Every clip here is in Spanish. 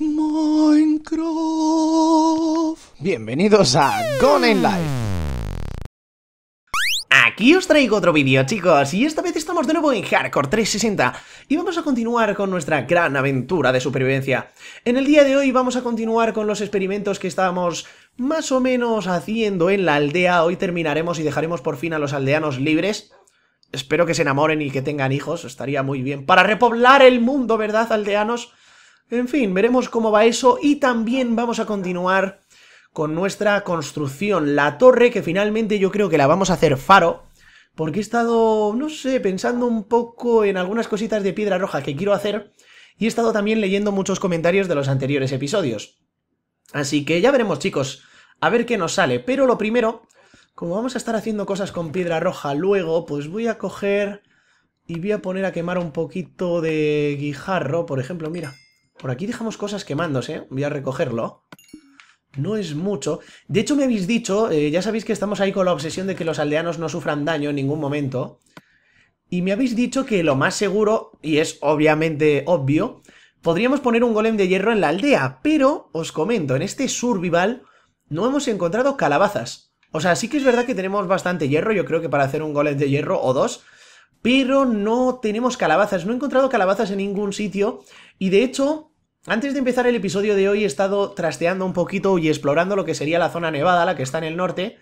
Minecraft. Bienvenidos a Gone in Life. Aquí os traigo otro vídeo chicos y esta vez estamos de nuevo en Hardcore 360 y vamos a continuar con nuestra gran aventura de supervivencia. En el día de hoy vamos a continuar con los experimentos que estábamos más o menos haciendo en la aldea, hoy terminaremos y dejaremos por fin a los aldeanos libres. Espero que se enamoren y que tengan hijos, estaría muy bien para repoblar el mundo, ¿verdad aldeanos? En fin, veremos cómo va eso y también vamos a continuar con nuestra construcción, la torre, que finalmente yo creo que la vamos a hacer faro, porque he estado, no sé, pensando un poco en algunas cositas de piedra roja que quiero hacer, y he estado también leyendo muchos comentarios de los anteriores episodios. Así que ya veremos, chicos, a ver qué nos sale, pero lo primero, como vamos a estar haciendo cosas con piedra roja luego, pues voy a coger y voy a poner a quemar un poquito de guijarro, por ejemplo, mira... Por aquí dejamos cosas quemándose. Voy a recogerlo. No es mucho. De hecho, me habéis dicho, eh, ya sabéis que estamos ahí con la obsesión de que los aldeanos no sufran daño en ningún momento. Y me habéis dicho que lo más seguro, y es obviamente obvio, podríamos poner un golem de hierro en la aldea. Pero, os comento, en este survival no hemos encontrado calabazas. O sea, sí que es verdad que tenemos bastante hierro, yo creo que para hacer un golem de hierro o dos, pero no tenemos calabazas, no he encontrado calabazas en ningún sitio, y de hecho, antes de empezar el episodio de hoy he estado trasteando un poquito y explorando lo que sería la zona nevada, la que está en el norte,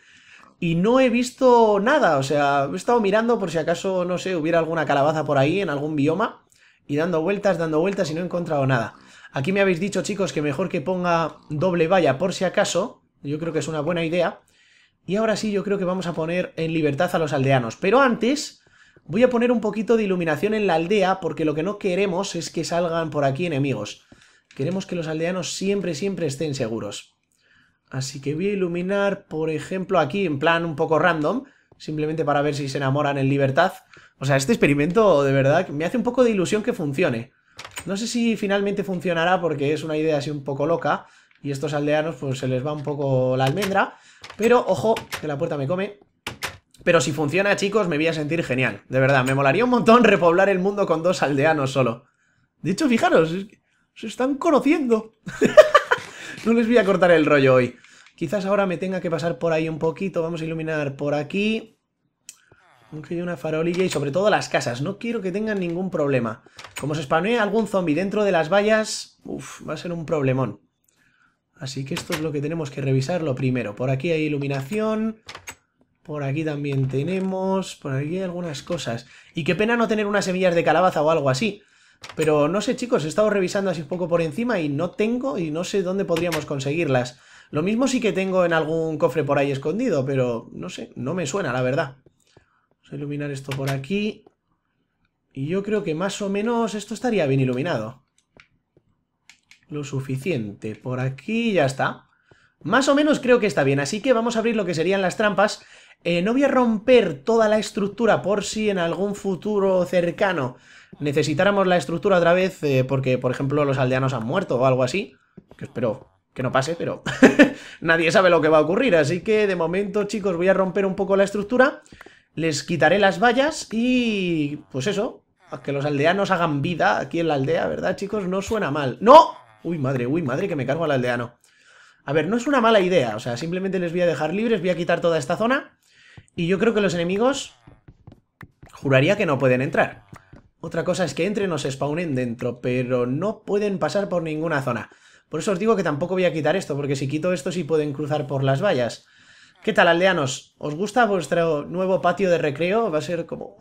y no he visto nada, o sea, he estado mirando por si acaso, no sé, hubiera alguna calabaza por ahí en algún bioma, y dando vueltas, dando vueltas y no he encontrado nada. Aquí me habéis dicho, chicos, que mejor que ponga doble valla por si acaso, yo creo que es una buena idea, y ahora sí yo creo que vamos a poner en libertad a los aldeanos, pero antes... Voy a poner un poquito de iluminación en la aldea porque lo que no queremos es que salgan por aquí enemigos. Queremos que los aldeanos siempre, siempre estén seguros. Así que voy a iluminar, por ejemplo, aquí, en plan un poco random, simplemente para ver si se enamoran en libertad. O sea, este experimento, de verdad, me hace un poco de ilusión que funcione. No sé si finalmente funcionará porque es una idea así un poco loca y estos aldeanos pues se les va un poco la almendra. Pero, ojo, que la puerta me come. Pero si funciona, chicos, me voy a sentir genial. De verdad, me molaría un montón repoblar el mundo con dos aldeanos solo. De hecho, fijaros, que se están conociendo. no les voy a cortar el rollo hoy. Quizás ahora me tenga que pasar por ahí un poquito. Vamos a iluminar por aquí. Aunque hay una farolilla y sobre todo las casas. No quiero que tengan ningún problema. Como se spawnee algún zombie dentro de las vallas, uf, va a ser un problemón. Así que esto es lo que tenemos que revisar lo primero. Por aquí hay iluminación. Por aquí también tenemos... Por aquí hay algunas cosas. Y qué pena no tener unas semillas de calabaza o algo así. Pero no sé, chicos, he estado revisando así un poco por encima y no tengo y no sé dónde podríamos conseguirlas. Lo mismo sí que tengo en algún cofre por ahí escondido, pero no sé, no me suena, la verdad. Vamos a iluminar esto por aquí. Y yo creo que más o menos esto estaría bien iluminado. Lo suficiente. Por aquí ya está. Más o menos creo que está bien, así que vamos a abrir lo que serían las trampas. Eh, no voy a romper toda la estructura por si en algún futuro cercano necesitáramos la estructura otra vez eh, porque, por ejemplo, los aldeanos han muerto o algo así, que espero que no pase, pero nadie sabe lo que va a ocurrir, así que de momento, chicos, voy a romper un poco la estructura, les quitaré las vallas y... pues eso, a que los aldeanos hagan vida aquí en la aldea, ¿verdad, chicos? No suena mal. ¡No! Uy, madre, uy, madre, que me cargo al aldeano. A ver, no es una mala idea, o sea, simplemente les voy a dejar libres, voy a quitar toda esta zona, y yo creo que los enemigos... Juraría que no pueden entrar. Otra cosa es que entren o se spawnen dentro, pero no pueden pasar por ninguna zona. Por eso os digo que tampoco voy a quitar esto, porque si quito esto sí pueden cruzar por las vallas. ¿Qué tal, aldeanos? ¿Os gusta vuestro nuevo patio de recreo? Va a ser como...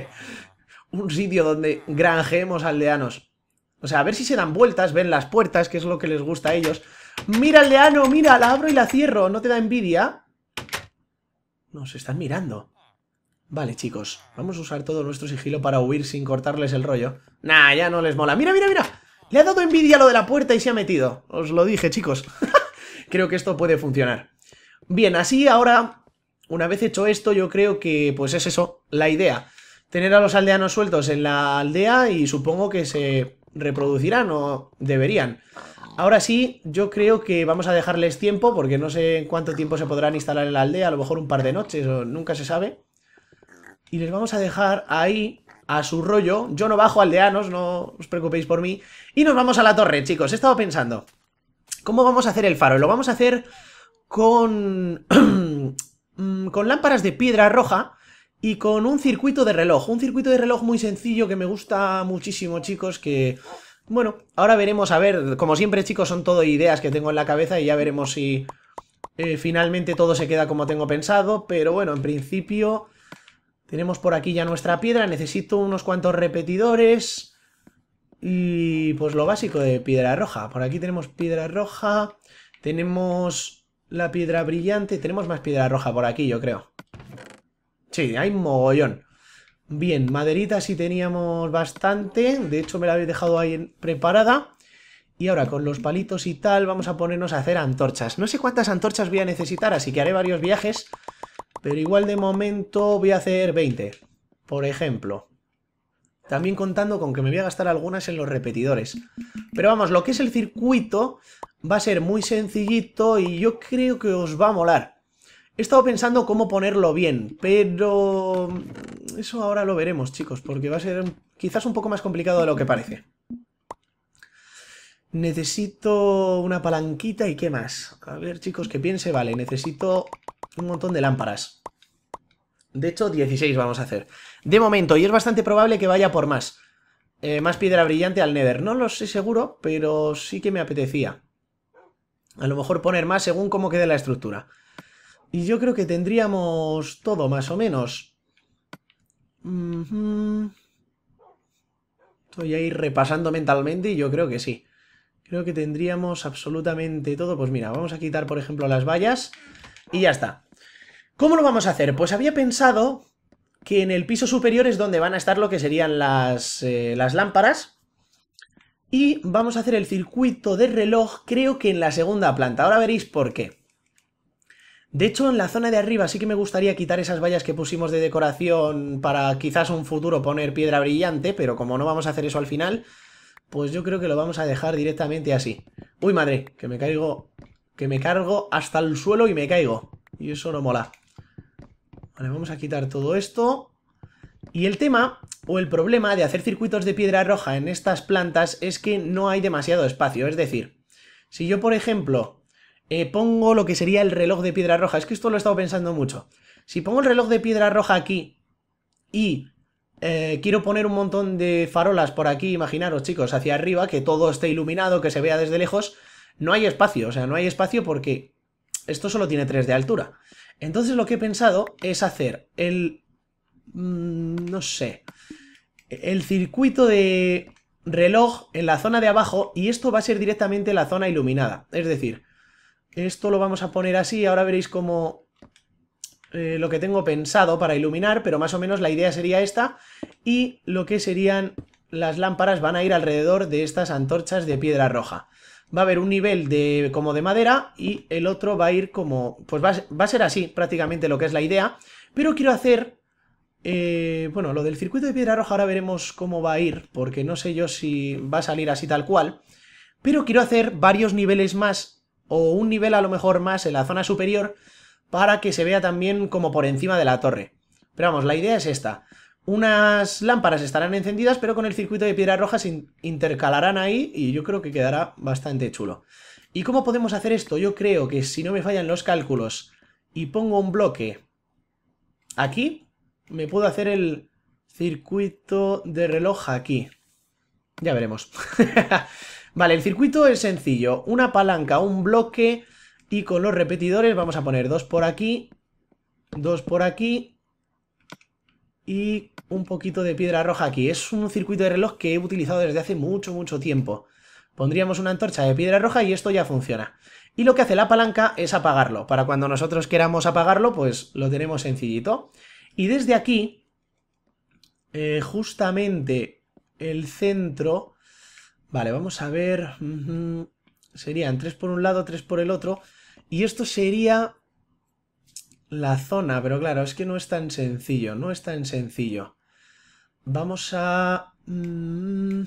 un sitio donde granjeemos aldeanos. O sea, a ver si se dan vueltas, ven las puertas, que es lo que les gusta a ellos. ¡Mira, aldeano! ¡Mira! La abro y la cierro. ¿No te da envidia? Nos están mirando. Vale, chicos, vamos a usar todo nuestro sigilo para huir sin cortarles el rollo. Nah, ya no les mola. ¡Mira, mira, mira! Le ha dado envidia lo de la puerta y se ha metido. Os lo dije, chicos. creo que esto puede funcionar. Bien, así ahora, una vez hecho esto, yo creo que pues es eso, la idea. Tener a los aldeanos sueltos en la aldea y supongo que se reproducirán o deberían. Ahora sí, yo creo que vamos a dejarles tiempo porque no sé en cuánto tiempo se podrán instalar en la aldea, a lo mejor un par de noches o nunca se sabe y les vamos a dejar ahí a su rollo. Yo no bajo aldeanos, no os preocupéis por mí. Y nos vamos a la torre, chicos. He estado pensando, ¿cómo vamos a hacer el faro? Lo vamos a hacer con... Mm, con lámparas de piedra roja y con un circuito de reloj. Un circuito de reloj muy sencillo que me gusta muchísimo, chicos, que... Bueno, ahora veremos, a ver, como siempre, chicos, son todo ideas que tengo en la cabeza y ya veremos si eh, finalmente todo se queda como tengo pensado, pero bueno, en principio tenemos por aquí ya nuestra piedra. Necesito unos cuantos repetidores. Y pues lo básico de piedra roja. Por aquí tenemos piedra roja. Tenemos la piedra brillante. Tenemos más piedra roja por aquí, yo creo. Sí, hay mogollón. Bien, maderita sí teníamos bastante. De hecho, me la habéis dejado ahí preparada. Y ahora con los palitos y tal vamos a ponernos a hacer antorchas. No sé cuántas antorchas voy a necesitar, así que haré varios viajes pero igual de momento voy a hacer 20, por ejemplo. También contando con que me voy a gastar algunas en los repetidores. Pero vamos, lo que es el circuito va a ser muy sencillito y yo creo que os va a molar. He estado pensando cómo ponerlo bien, pero... Eso ahora lo veremos, chicos, porque va a ser quizás un poco más complicado de lo que parece. Necesito una palanquita y qué más. A ver, chicos, que piense. Vale, necesito un montón de lámparas. De hecho, 16 vamos a hacer. De momento, y es bastante probable que vaya por más. Eh, más piedra brillante al Nether. No lo sé seguro, pero sí que me apetecía. A lo mejor poner más según cómo quede la estructura. Y yo creo que tendríamos todo, más o menos. Estoy ahí repasando mentalmente y yo creo que sí. Creo que tendríamos absolutamente todo. Pues mira, vamos a quitar, por ejemplo, las vallas. Y ya está. ¿Cómo lo vamos a hacer? Pues había pensado que en el piso superior es donde van a estar lo que serían las, eh, las lámparas. Y vamos a hacer el circuito de reloj, creo que en la segunda planta. Ahora veréis por qué. De hecho, en la zona de arriba sí que me gustaría quitar esas vallas que pusimos de decoración para quizás un futuro poner piedra brillante, pero como no vamos a hacer eso al final, pues yo creo que lo vamos a dejar directamente así. ¡Uy, madre! Que me caigo que me cargo hasta el suelo y me caigo. Y eso no mola. Vale, vamos a quitar todo esto. Y el tema, o el problema de hacer circuitos de piedra roja en estas plantas es que no hay demasiado espacio. Es decir, si yo, por ejemplo, eh, pongo lo que sería el reloj de piedra roja, es que esto lo he estado pensando mucho. Si pongo el reloj de piedra roja aquí y eh, quiero poner un montón de farolas por aquí, imaginaros chicos, hacia arriba, que todo esté iluminado, que se vea desde lejos, no hay espacio, o sea, no hay espacio porque esto solo tiene 3 de altura. Entonces lo que he pensado es hacer el... Mm, no sé... El circuito de reloj en la zona de abajo y esto va a ser directamente la zona iluminada. Es decir, esto lo vamos a poner así, ahora veréis cómo... Eh, lo que tengo pensado para iluminar, pero más o menos la idea sería esta, y lo que serían las lámparas van a ir alrededor de estas antorchas de piedra roja va a haber un nivel de como de madera y el otro va a ir como... Pues va a, va a ser así prácticamente lo que es la idea, pero quiero hacer... Eh, bueno, lo del circuito de piedra roja ahora veremos cómo va a ir, porque no sé yo si va a salir así tal cual, pero quiero hacer varios niveles más, o un nivel a lo mejor más en la zona superior, para que se vea también como por encima de la torre. Pero vamos, la idea es esta. Unas lámparas estarán encendidas, pero con el circuito de piedra roja se intercalarán ahí y yo creo que quedará bastante chulo. ¿Y cómo podemos hacer esto? Yo creo que si no me fallan los cálculos y pongo un bloque aquí, me puedo hacer el circuito de reloj aquí. Ya veremos. vale, el circuito es sencillo. Una palanca, un bloque y con los repetidores vamos a poner dos por aquí, dos por aquí y un poquito de piedra roja aquí. Es un circuito de reloj que he utilizado desde hace mucho, mucho tiempo. Pondríamos una antorcha de piedra roja y esto ya funciona. Y lo que hace la palanca es apagarlo. Para cuando nosotros queramos apagarlo, pues lo tenemos sencillito. Y desde aquí, eh, justamente el centro... Vale, vamos a ver... Serían tres por un lado, tres por el otro. Y esto sería la zona, pero claro, es que no es tan sencillo, no es tan sencillo. Vamos a... Mm,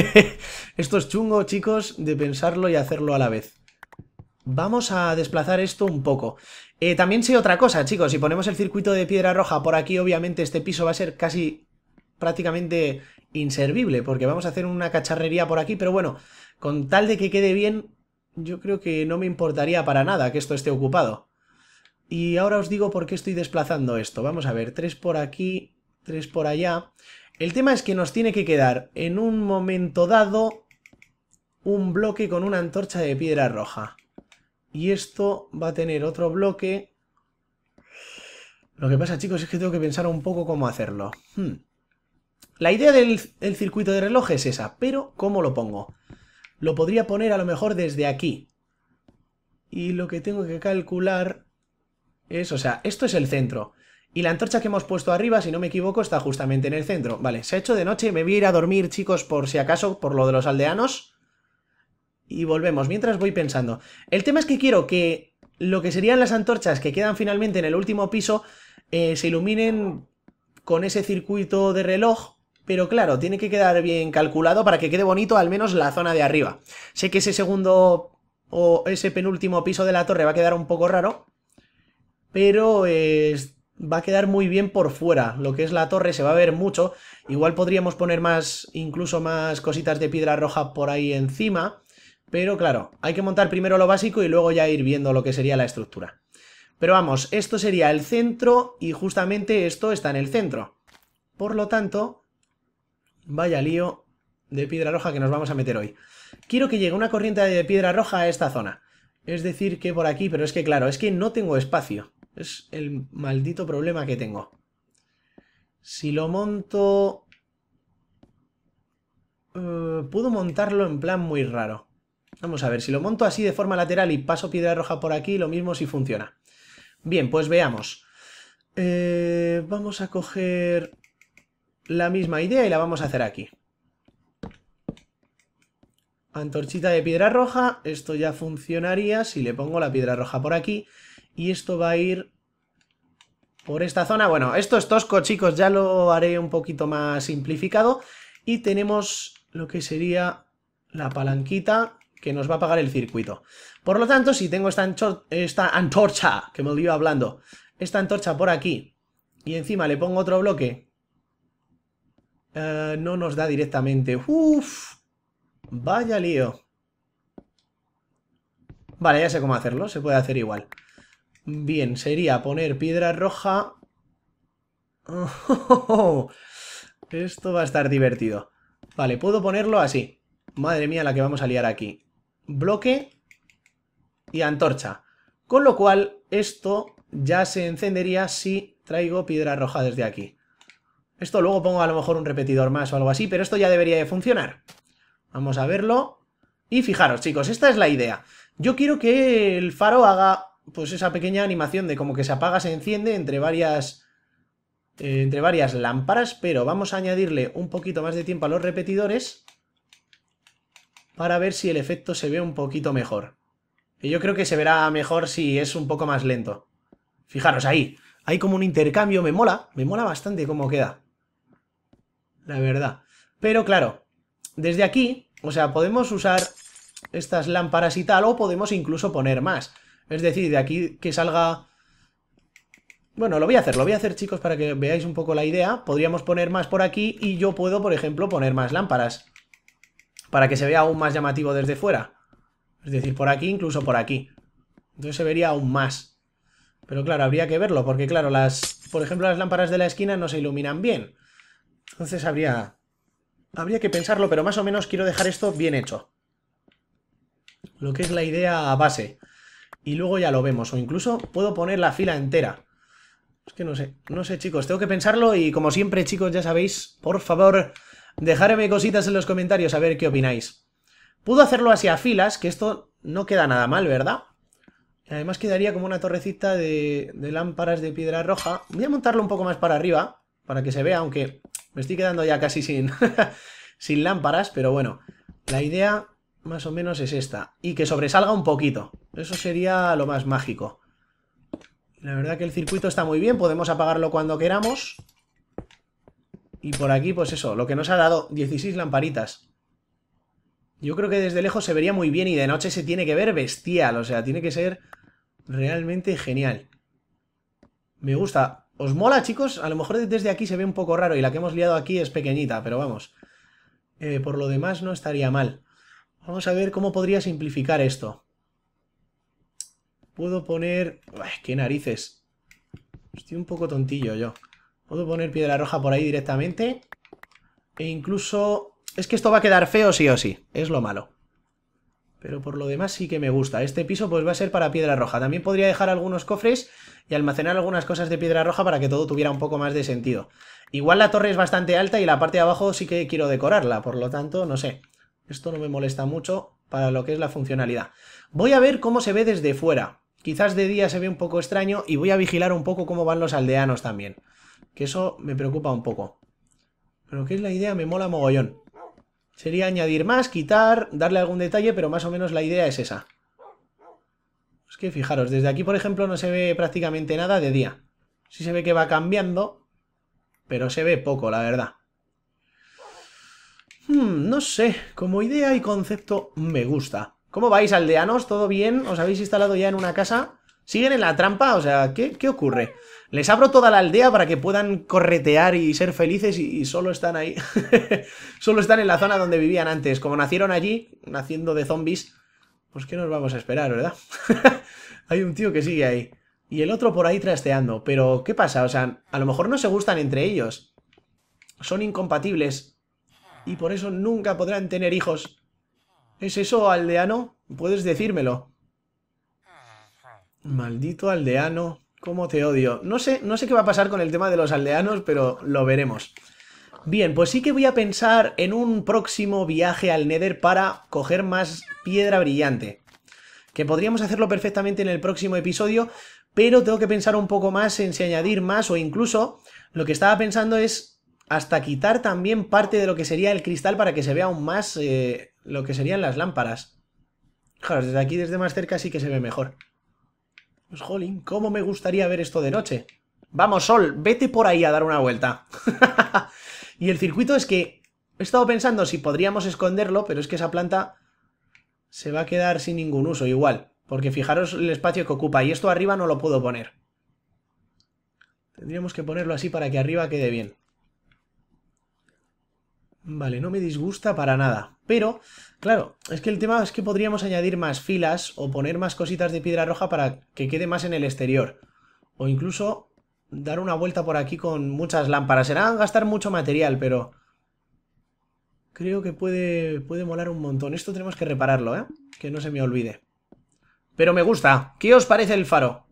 esto es chungo, chicos, de pensarlo y hacerlo a la vez. Vamos a desplazar esto un poco. Eh, también sé otra cosa, chicos, si ponemos el circuito de piedra roja por aquí, obviamente este piso va a ser casi prácticamente inservible, porque vamos a hacer una cacharrería por aquí, pero bueno, con tal de que quede bien, yo creo que no me importaría para nada que esto esté ocupado. Y ahora os digo por qué estoy desplazando esto. Vamos a ver, tres por aquí, tres por allá. El tema es que nos tiene que quedar en un momento dado un bloque con una antorcha de piedra roja. Y esto va a tener otro bloque. Lo que pasa, chicos, es que tengo que pensar un poco cómo hacerlo. Hmm. La idea del circuito de reloj es esa, pero ¿cómo lo pongo? Lo podría poner a lo mejor desde aquí. Y lo que tengo que calcular es, o sea, esto es el centro. Y la antorcha que hemos puesto arriba, si no me equivoco, está justamente en el centro. Vale, se ha hecho de noche, me voy a ir a dormir, chicos, por si acaso, por lo de los aldeanos. Y volvemos, mientras voy pensando. El tema es que quiero que lo que serían las antorchas que quedan finalmente en el último piso eh, se iluminen con ese circuito de reloj, pero claro, tiene que quedar bien calculado para que quede bonito al menos la zona de arriba. Sé que ese segundo o ese penúltimo piso de la torre va a quedar un poco raro, pero eh, va a quedar muy bien por fuera. Lo que es la torre se va a ver mucho. Igual podríamos poner más, incluso más cositas de piedra roja por ahí encima. Pero claro, hay que montar primero lo básico y luego ya ir viendo lo que sería la estructura. Pero vamos, esto sería el centro y justamente esto está en el centro. Por lo tanto, vaya lío de piedra roja que nos vamos a meter hoy. Quiero que llegue una corriente de piedra roja a esta zona. Es decir, que por aquí, pero es que claro, es que no tengo espacio. Es el maldito problema que tengo. Si lo monto... Eh, puedo montarlo en plan muy raro. Vamos a ver, si lo monto así de forma lateral y paso piedra roja por aquí, lo mismo si funciona. Bien, pues veamos. Eh, vamos a coger la misma idea y la vamos a hacer aquí. Antorchita de piedra roja, esto ya funcionaría si le pongo la piedra roja por aquí. Y esto va a ir por esta zona. Bueno, esto es tosco, chicos, ya lo haré un poquito más simplificado. Y tenemos lo que sería la palanquita que nos va a pagar el circuito. Por lo tanto, si tengo esta, antorcha, que me olvido hablando, esta antorcha por aquí, y encima le pongo otro bloque, eh, no nos da directamente. ¡Uf! Vaya lío. Vale, ya sé cómo hacerlo, se puede hacer igual. Bien, sería poner piedra roja. Esto va a estar divertido. Vale, puedo ponerlo así. Madre mía la que vamos a liar aquí. Bloque y antorcha. Con lo cual, esto ya se encendería si traigo piedra roja desde aquí. Esto luego pongo a lo mejor un repetidor más o algo así, pero esto ya debería de funcionar. Vamos a verlo. Y fijaros, chicos, esta es la idea. Yo quiero que el faro haga pues esa pequeña animación de como que se apaga, se enciende entre varias, eh, entre varias lámparas, pero vamos a añadirle un poquito más de tiempo a los repetidores para ver si el efecto se ve un poquito mejor. Y yo creo que se verá mejor si es un poco más lento. Fijaros, ahí. Hay como un intercambio, me mola, me mola bastante cómo queda. La verdad. Pero claro, desde aquí, o sea, podemos usar estas lámparas y tal, o podemos incluso poner más. Es decir, de aquí que salga... Bueno, lo voy a hacer, lo voy a hacer, chicos, para que veáis un poco la idea. Podríamos poner más por aquí y yo puedo, por ejemplo, poner más lámparas. Para que se vea aún más llamativo desde fuera. Es decir, por aquí, incluso por aquí. Entonces se vería aún más. Pero claro, habría que verlo, porque claro, las, por ejemplo, las lámparas de la esquina no se iluminan bien. Entonces habría, habría que pensarlo, pero más o menos quiero dejar esto bien hecho. Lo que es la idea base y luego ya lo vemos. O incluso puedo poner la fila entera. Es que no sé, no sé chicos, tengo que pensarlo y como siempre chicos, ya sabéis, por favor, dejadme cositas en los comentarios a ver qué opináis. Puedo hacerlo así a filas, que esto no queda nada mal, ¿verdad? Además quedaría como una torrecita de, de lámparas de piedra roja. Voy a montarlo un poco más para arriba, para que se vea, aunque me estoy quedando ya casi sin, sin lámparas, pero bueno, la idea más o menos es esta. Y que sobresalga un poquito. Eso sería lo más mágico. La verdad que el circuito está muy bien. Podemos apagarlo cuando queramos. Y por aquí, pues eso, lo que nos ha dado 16 lamparitas. Yo creo que desde lejos se vería muy bien y de noche se tiene que ver bestial. O sea, tiene que ser realmente genial. Me gusta. ¿Os mola, chicos? A lo mejor desde aquí se ve un poco raro y la que hemos liado aquí es pequeñita, pero vamos. Eh, por lo demás no estaría mal. Vamos a ver cómo podría simplificar esto. Puedo poner... ¡Ay, ¡Qué narices! Estoy un poco tontillo yo. Puedo poner piedra roja por ahí directamente. E incluso... Es que esto va a quedar feo sí o sí. Es lo malo. Pero por lo demás sí que me gusta. Este piso pues va a ser para piedra roja. También podría dejar algunos cofres y almacenar algunas cosas de piedra roja para que todo tuviera un poco más de sentido. Igual la torre es bastante alta y la parte de abajo sí que quiero decorarla. Por lo tanto, no sé. Esto no me molesta mucho para lo que es la funcionalidad. Voy a ver cómo se ve desde fuera. Quizás de día se ve un poco extraño y voy a vigilar un poco cómo van los aldeanos también. Que eso me preocupa un poco. Pero que es la idea, me mola mogollón. Sería añadir más, quitar, darle algún detalle, pero más o menos la idea es esa. Es que fijaros, desde aquí por ejemplo no se ve prácticamente nada de día. Sí se ve que va cambiando, pero se ve poco, la verdad. Hmm, no sé, como idea y concepto me gusta. ¿Cómo vais, aldeanos? ¿Todo bien? ¿Os habéis instalado ya en una casa? ¿Siguen en la trampa? O sea, ¿qué, ocurre? Les abro toda la aldea para que puedan corretear y ser felices y, solo están ahí. solo están en la zona donde vivían antes. Como nacieron allí, naciendo de zombies, pues ¿qué nos vamos a esperar, verdad? Hay un tío que sigue ahí. Y el otro por ahí trasteando. Pero, ¿qué pasa? O sea, a lo mejor no se gustan entre ellos. Son incompatibles y por eso nunca podrán tener hijos. ¿Es eso, aldeano? Puedes decírmelo. Maldito aldeano, cómo te odio. No sé, no sé qué va a pasar con el tema de los aldeanos, pero lo veremos. Bien, pues sí que voy a pensar en un próximo viaje al Nether para coger más piedra brillante. Que podríamos hacerlo perfectamente en el próximo episodio, pero tengo que pensar un poco más en si añadir más o incluso lo que estaba pensando es hasta quitar también parte de lo que sería el cristal para que se vea aún más eh, lo que serían las lámparas. Claro, desde aquí, desde más cerca, sí que se ve mejor. Pues, jolín, cómo me gustaría ver esto de noche. Vamos, Sol, vete por ahí a dar una vuelta. y el circuito es que he estado pensando si podríamos esconderlo, pero es que esa planta se va a quedar sin ningún uso igual. Porque fijaros el espacio que ocupa. Y esto arriba no lo puedo poner. Tendríamos que ponerlo así para que arriba quede bien. Vale, no me disgusta para nada. Pero, claro, es que el tema es que podríamos añadir más filas o poner más cositas de piedra roja para que quede más en el exterior. O incluso dar una vuelta por aquí con muchas lámparas. Será gastar mucho material, pero... Creo que puede, puede molar un montón. Esto tenemos que repararlo, ¿eh? Que no se me olvide. Pero me gusta. ¿Qué os parece el faro?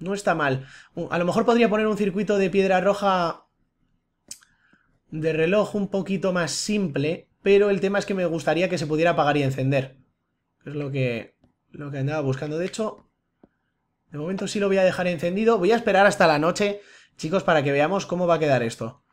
No está mal. A lo mejor podría poner un circuito de piedra roja de reloj un poquito más simple, pero el tema es que me gustaría que se pudiera apagar y encender. Es lo que, lo que andaba buscando. De hecho, de momento sí lo voy a dejar encendido. Voy a esperar hasta la noche, chicos, para que veamos cómo va a quedar esto.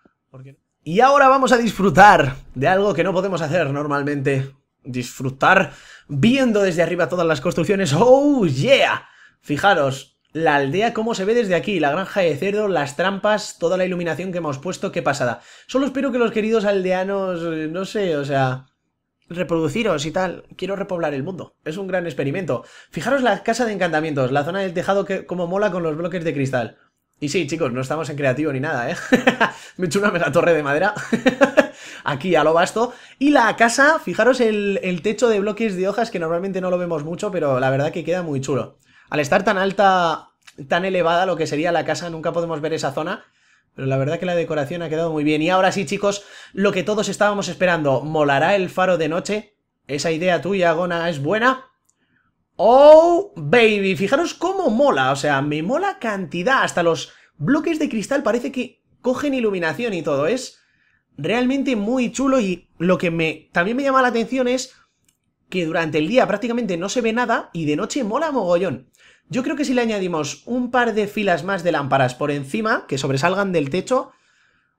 Y ahora vamos a disfrutar de algo que no podemos hacer normalmente. Disfrutar viendo desde arriba todas las construcciones. ¡Oh, yeah! Fijaros, la aldea cómo se ve desde aquí, la granja de cerdo, las trampas, toda la iluminación que hemos puesto, qué pasada. Solo espero que los queridos aldeanos, eh, no sé, o sea, reproduciros y tal. Quiero repoblar el mundo. Es un gran experimento. Fijaros la casa de encantamientos, la zona del tejado que como mola con los bloques de cristal. Y sí, chicos, no estamos en creativo ni nada, ¿eh? Me he hecho una mega torre de madera. Aquí a lo basto. Y la casa, fijaros el, el techo de bloques de hojas que normalmente no lo vemos mucho, pero la verdad que queda muy chulo. Al estar tan alta, tan elevada lo que sería la casa, nunca podemos ver esa zona. Pero la verdad que la decoración ha quedado muy bien. Y ahora sí, chicos, lo que todos estábamos esperando. ¿Molará el faro de noche? ¿Esa idea tuya, Gona, es buena? ¡Oh, baby! Fijaros cómo mola. O sea, me mola cantidad. Hasta los bloques de cristal parece que cogen iluminación y todo. Es realmente muy chulo y lo que me también me llama la atención es que durante el día prácticamente no se ve nada y de noche mola mogollón. Yo creo que si le añadimos un par de filas más de lámparas por encima, que sobresalgan del techo,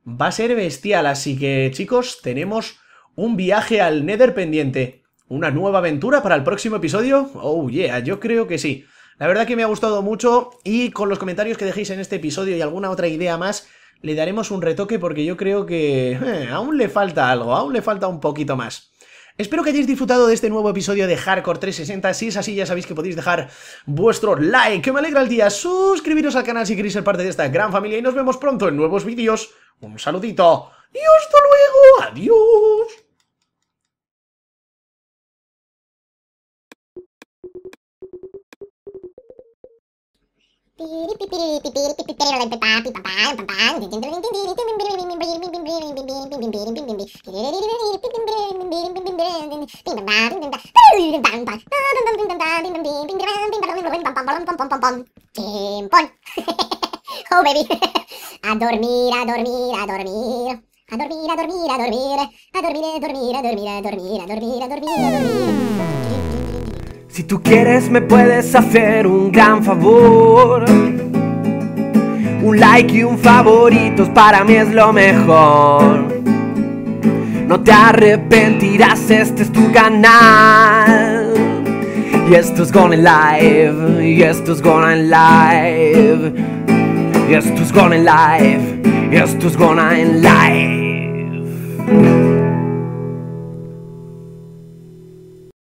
va a ser bestial. Así que, chicos, tenemos un viaje al Nether pendiente. ¿Una nueva aventura para el próximo episodio? Oh yeah, yo creo que sí. La verdad que me ha gustado mucho y con los comentarios que dejéis en este episodio y alguna otra idea más, le daremos un retoque porque yo creo que eh, aún le falta algo, aún le falta un poquito más. Espero que hayáis disfrutado de este nuevo episodio de Hardcore 360. Si es así, ya sabéis que podéis dejar vuestro like, que me alegra el día, suscribiros al canal si queréis ser parte de esta gran familia y nos vemos pronto en nuevos vídeos. Un saludito y hasta luego. Adiós. oh baby, a dormir, a dormir, a dormir. A dormir, a dormir, a dormir, a dormir, a dormir, a dormir, a dormir, a dormir, a dormir, a dormir. Si tú quieres me puedes hacer un gran favor. Un like y un favoritos para mí es lo mejor. No te arrepentirás, este es tu canal. Y esto es Gone Live, y esto es Gone Live. Y esto es Gone Live, y esto es Live.